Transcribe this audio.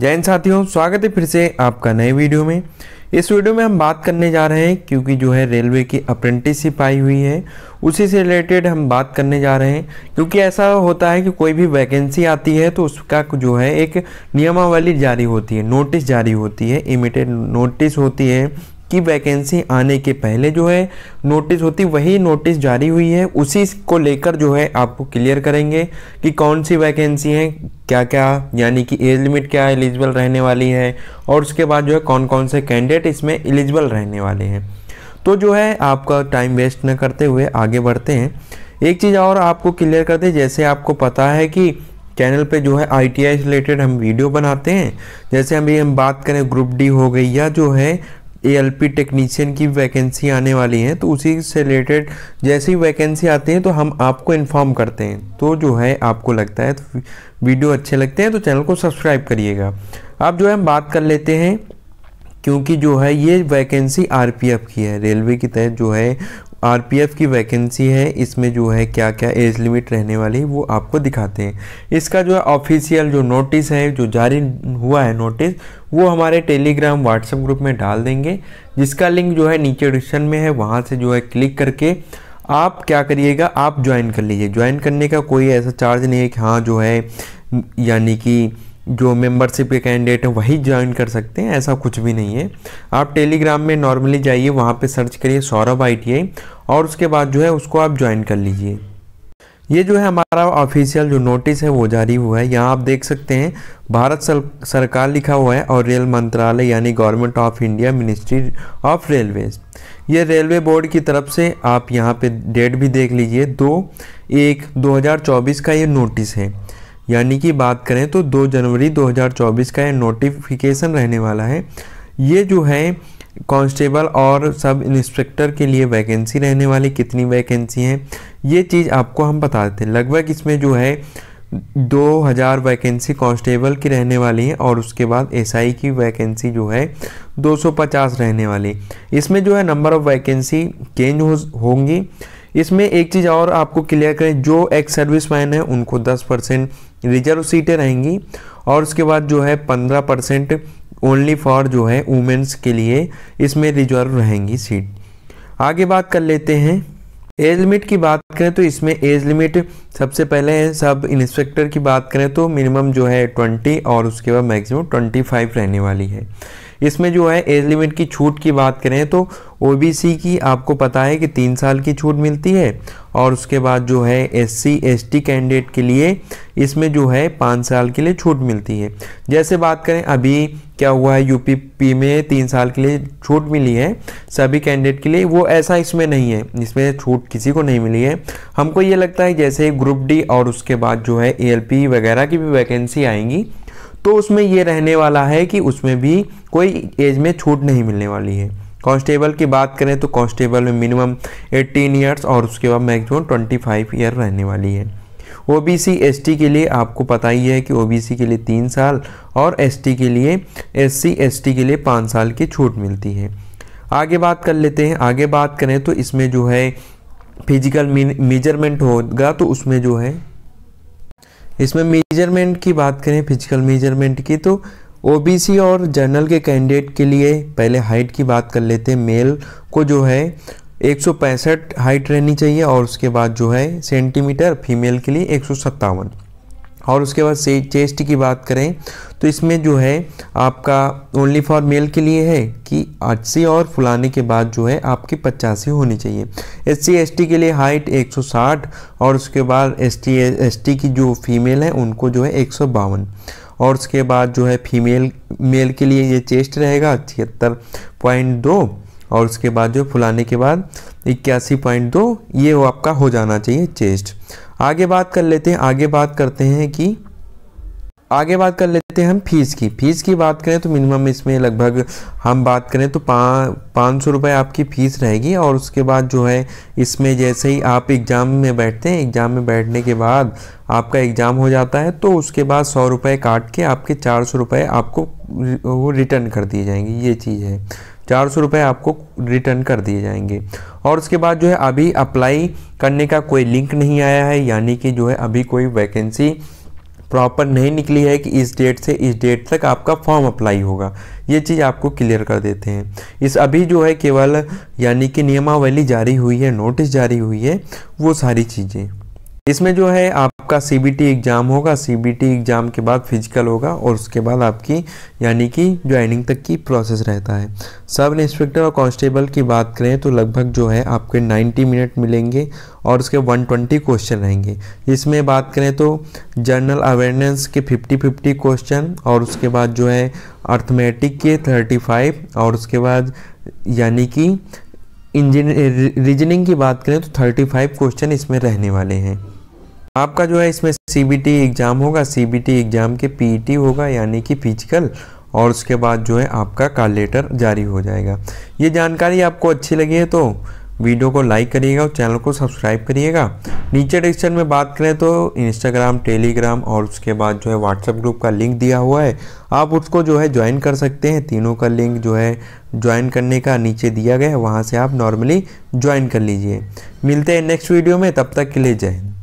जय हिंद साथियों स्वागत है फिर से आपका नए वीडियो में इस वीडियो में हम बात करने जा रहे हैं क्योंकि जो है रेलवे की अप्रेंटिसशिप आई हुई है उसी से रिलेटेड हम बात करने जा रहे हैं क्योंकि ऐसा होता है कि कोई भी वैकेंसी आती है तो उसका जो है एक नियमावली जारी होती है नोटिस जारी होती है इमिटेड नोटिस होती है कि वैकेंसी आने के पहले जो है नोटिस होती वही नोटिस जारी हुई है उसी को लेकर जो है आपको क्लियर करेंगे कि कौन सी वैकेंसी है क्या क्या यानी कि एज लिमिट क्या एलिजिबल रहने वाली है और उसके बाद जो है कौन कौन से कैंडिडेट इसमें एलिजिबल रहने वाले हैं तो जो है आपका टाइम वेस्ट न करते हुए आगे बढ़ते हैं एक चीज़ और आपको क्लियर कर दें जैसे आपको पता है कि चैनल पे जो है आई टी रिलेटेड हम वीडियो बनाते हैं जैसे अभी हम बात करें ग्रुप डी हो गई या जो है एएलपी टेक्नीशियन की वैकेंसी आने वाली है तो उसी से रिलेटेड जैसी वैकेंसी आती है तो हम आपको इन्फॉर्म करते हैं तो जो है आपको लगता है तो वीडियो अच्छे लगते हैं तो चैनल को सब्सक्राइब करिएगा अब जो है हम बात कर लेते हैं क्योंकि जो है ये वैकेंसी आरपीएफ की है रेलवे की तहत जो है आरपीएफ की वैकेंसी है इसमें जो है क्या क्या एज लिमिट रहने वाली वो आपको दिखाते हैं इसका जो है ऑफिशियल जो नोटिस है जो जारी हुआ है नोटिस वो हमारे टेलीग्राम व्हाट्सएप ग्रुप में डाल देंगे जिसका लिंक जो है नीचे डिस्क्रिप्शन में है वहाँ से जो है क्लिक करके आप क्या करिएगा आप ज्वाइन कर लीजिए ज्वाइन करने का कोई ऐसा चार्ज नहीं है कि हाँ जो है यानी कि जो मेंबरशिप के कैंडिडेट हैं वही ज्वाइन कर सकते हैं ऐसा कुछ भी नहीं है आप टेलीग्राम में नॉर्मली जाइए वहाँ पे सर्च करिए सौरभ आई और उसके बाद जो है उसको आप ज्वाइन कर लीजिए ये जो है हमारा ऑफिशियल जो नोटिस है वो जारी हुआ है यहाँ आप देख सकते हैं भारत सरकार लिखा हुआ है और रेल मंत्रालय यानी government of India ministry of railways ये रेलवे बोर्ड की तरफ से आप यहाँ पे डेट भी देख लीजिए दो एक 2024 का ये नोटिस है यानी कि बात करें तो 2 जनवरी 2024 का ये नोटिफिकेशन रहने वाला है ये जो है कांस्टेबल और सब इंस्पेक्टर के लिए वैकेंसी रहने वाली कितनी वैकेंसी हैं ये चीज़ आपको हम बता देते हैं लगभग इसमें जो है 2000 वैकेंसी कांस्टेबल की रहने वाली है और उसके बाद एसआई की वैकेंसी जो है 250 रहने वाली इसमें जो है नंबर ऑफ़ वैकेंसी चेंज हो होंगी इसमें एक चीज़ और आपको क्लियर करें जो एक्स सर्विस मैन है उनको 10 परसेंट रिजर्व सीटें रहेंगी और उसके बाद जो है पंद्रह परसेंट ओनली फॉर जो है वुमेंस के लिए इसमें रिजर्व रहेंगी सीट आगे बात कर लेते हैं एज लिमिट की बात करें तो इसमें एज लिमिट सबसे पहले सब इंस्पेक्टर की बात करें तो मिनिमम जो है ट्वेंटी और उसके बाद मैक्सिमम ट्वेंटी फाइव रहने वाली है इसमें जो है एज लिमिट की छूट की बात करें तो ओ की आपको पता है कि तीन साल की छूट मिलती है और उसके बाद जो है एस सी कैंडिडेट के लिए इसमें जो है पाँच साल के लिए छूट मिलती है जैसे बात करें अभी क्या हुआ है यूपीपी में तीन साल के लिए छूट मिली है सभी कैंडिडेट के लिए वो ऐसा इसमें नहीं है इसमें छूट किसी को नहीं मिली है हमको ये लगता है जैसे ग्रुप डी और उसके बाद जो है ए वगैरह की भी वैकेंसी आएंगी तो उसमें ये रहने वाला है कि उसमें भी कोई एज में छूट नहीं मिलने वाली है कांस्टेबल की बात करें तो कांस्टेबल में मिनिमम 18 ईयर्स और उसके बाद मैक्सिमम 25 ईयर रहने वाली है O B C S T के लिए आपको पता ही है कि ओ बी सी के लिए तीन साल और एस टी के लिए एस सी एस टी के लिए पाँच साल की छूट मिलती है आगे बात कर लेते हैं आगे बात करें तो इसमें जो है फिजिकल मेजरमेंट होगा तो उसमें जो है इसमें मेजरमेंट की बात करें फिजिकल मेजरमेंट की तो ओबीसी और जनरल के कैंडिडेट के लिए पहले हाइट की बात कर लेते हैं मेल को जो है एक हाइट रहनी चाहिए और उसके बाद जो है सेंटीमीटर फीमेल के लिए एक और उसके बाद से चेस्ट की बात करें तो इसमें जो है आपका ओनली फॉर मेल के लिए है कि अस्सी और फुलाने के बाद जो है आपकी पचासी होनी चाहिए एस सी एस टी के लिए हाइट 160 और उसके बाद एस टी एस टी की जो फीमेल है उनको जो है एक और उसके बाद जो है फीमेल मेल के लिए ये चेस्ट रहेगा छिहत्तर पॉइंट दो और उसके बाद जो फुलाने के बाद इक्यासी पॉइंट दो ये वो आपका हो जाना चाहिए चेस्ट आगे बात कर लेते हैं आगे बात करते हैं कि आगे बात कर लेते हैं हम फीस की फीस की बात करें तो मिनिमम इसमें लगभग हम बात करें तो पाँच सौ रुपये आपकी फ़ीस रहेगी और उसके बाद जो है इसमें जैसे ही आप एग्ज़ाम में बैठते हैं एग्ज़ाम में बैठने के बाद आपका एग्ज़ाम हो जाता है तो उसके बाद सौ रुपये काट के आपके चार सौ रुपये आपको वो रिटर्न कर दिए जाएंगे ये चीज़ है चार सौ रुपये आपको रिटर्न कर दिए जाएंगे और उसके बाद जो है अभी अप्लाई करने का कोई लिंक नहीं आया है यानी कि जो है अभी कोई वैकेंसी प्रॉपर नहीं निकली है कि इस डेट से इस डेट तक आपका फॉर्म अप्लाई होगा ये चीज़ आपको क्लियर कर देते हैं इस अभी जो है केवल यानी कि नियमावली जारी हुई है नोटिस जारी हुई है वो सारी चीज़ें इसमें जो है आपका सी बी टी एग्ज़ाम होगा सी बी टी एग्ज़ाम के बाद फिजिकल होगा और उसके बाद आपकी यानी कि ज्वाइनिंग तक की प्रोसेस रहता है सब इंस्पेक्टर और कांस्टेबल की बात करें तो लगभग जो है आपके 90 मिनट मिलेंगे और उसके 120 क्वेश्चन रहेंगे इसमें बात करें तो जनरल अवेयरनेस के 50 50 क्वेश्चन और उसके बाद जो है अर्थमेटिक के थर्टी और उसके बाद यानी कि इंजीनियर रीजनिंग की बात करें तो 35 क्वेश्चन इसमें रहने वाले हैं आपका जो है इसमें सीबीटी एग्ज़ाम होगा सीबीटी एग्ज़ाम के पीईटी e होगा यानी कि फिजिकल और उसके बाद जो है आपका कार लेटर जारी हो जाएगा ये जानकारी आपको अच्छी लगी है तो वीडियो को लाइक करिएगा और चैनल को सब्सक्राइब करिएगा नीचे डिस्क्रिप्शन में बात करें तो इंस्टाग्राम टेलीग्राम और उसके बाद जो है व्हाट्सएप ग्रुप का लिंक दिया हुआ है आप उसको जो है ज्वाइन कर सकते हैं तीनों का लिंक जो है ज्वाइन करने का नीचे दिया गया है वहाँ से आप नॉर्मली ज्वाइन कर लीजिए मिलते हैं नेक्स्ट वीडियो में तब तक के लिए जय हिंद